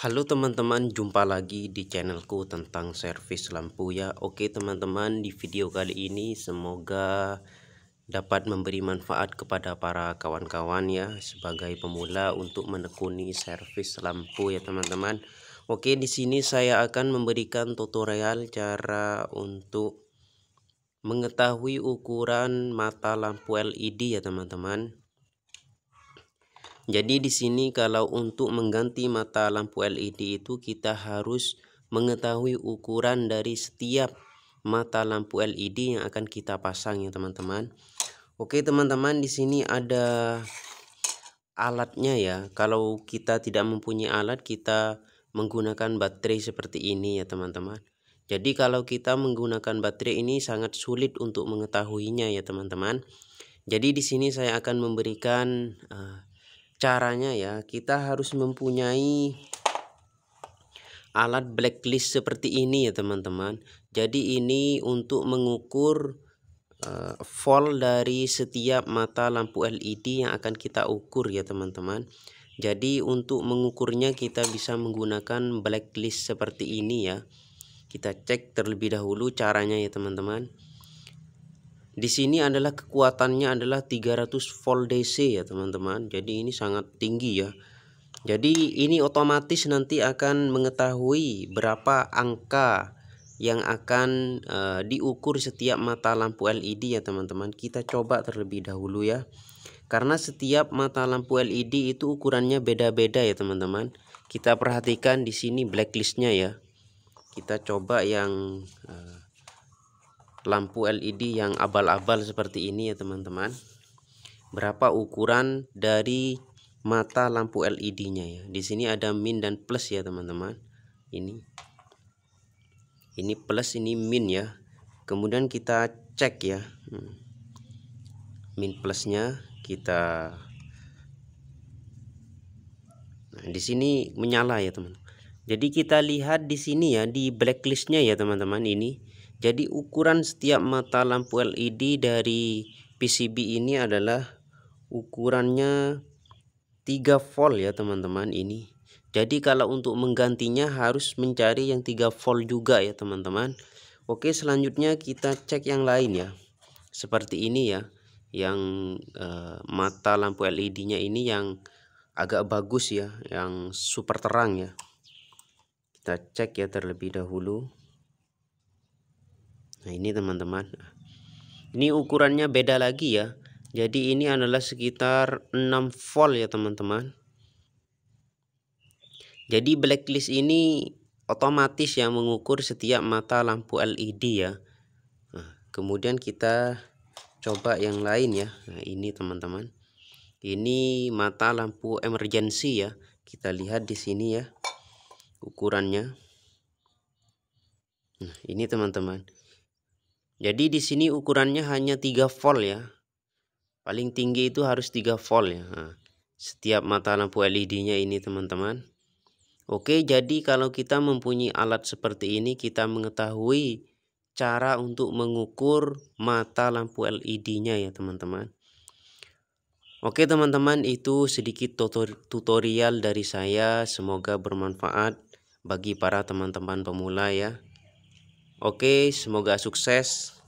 Halo teman-teman, jumpa lagi di channelku tentang servis lampu ya Oke teman-teman, di video kali ini semoga dapat memberi manfaat kepada para kawan-kawan ya Sebagai pemula untuk menekuni servis lampu ya teman-teman Oke, di sini saya akan memberikan tutorial cara untuk mengetahui ukuran mata lampu LED ya teman-teman jadi di sini kalau untuk mengganti mata lampu LED itu kita harus mengetahui ukuran dari setiap mata lampu LED yang akan kita pasang ya teman-teman. Oke teman-teman di sini ada alatnya ya. Kalau kita tidak mempunyai alat kita menggunakan baterai seperti ini ya teman-teman. Jadi kalau kita menggunakan baterai ini sangat sulit untuk mengetahuinya ya teman-teman. Jadi di sini saya akan memberikan uh, caranya ya kita harus mempunyai alat blacklist seperti ini ya teman-teman jadi ini untuk mengukur uh, eh, volt dari setiap mata lampu LED yang akan kita ukur ya teman-teman jadi untuk mengukurnya kita bisa menggunakan blacklist seperti ini ya kita cek terlebih dahulu caranya ya teman-teman di sini adalah kekuatannya adalah 300 volt DC ya teman-teman. Jadi ini sangat tinggi ya. Jadi ini otomatis nanti akan mengetahui berapa angka yang akan uh, diukur setiap mata lampu LED ya teman-teman. Kita coba terlebih dahulu ya. Karena setiap mata lampu LED itu ukurannya beda-beda ya teman-teman. Kita perhatikan di sini blacklistnya ya. Kita coba yang uh, lampu LED yang abal-abal seperti ini ya teman-teman berapa ukuran dari mata lampu LED nya ya di sini ada min dan plus ya teman-teman ini ini plus ini min ya kemudian kita cek ya hmm. min plusnya kita nah di sini menyala ya teman teman jadi kita lihat di sini ya di blacklistnya ya teman-teman ini jadi ukuran setiap mata lampu LED dari PCB ini adalah ukurannya 3 volt ya teman-teman ini. Jadi kalau untuk menggantinya harus mencari yang 3 volt juga ya teman-teman. Oke selanjutnya kita cek yang lain ya. Seperti ini ya. Yang eh, mata lampu LED-nya ini yang agak bagus ya. Yang super terang ya. Kita cek ya terlebih dahulu nah ini teman-teman ini ukurannya beda lagi ya jadi ini adalah sekitar 6 volt ya teman-teman jadi blacklist ini otomatis yang mengukur setiap mata lampu LED ya nah, kemudian kita coba yang lain ya nah, ini teman-teman ini mata lampu emergency ya kita lihat di sini ya ukurannya nah ini teman-teman jadi di sini ukurannya hanya 3 volt ya. Paling tinggi itu harus 3 volt ya. Nah, setiap mata lampu LED-nya ini teman-teman. Oke, jadi kalau kita mempunyai alat seperti ini kita mengetahui cara untuk mengukur mata lampu LED-nya ya teman-teman. Oke teman-teman itu sedikit tutorial dari saya semoga bermanfaat bagi para teman-teman pemula ya. Oke, semoga sukses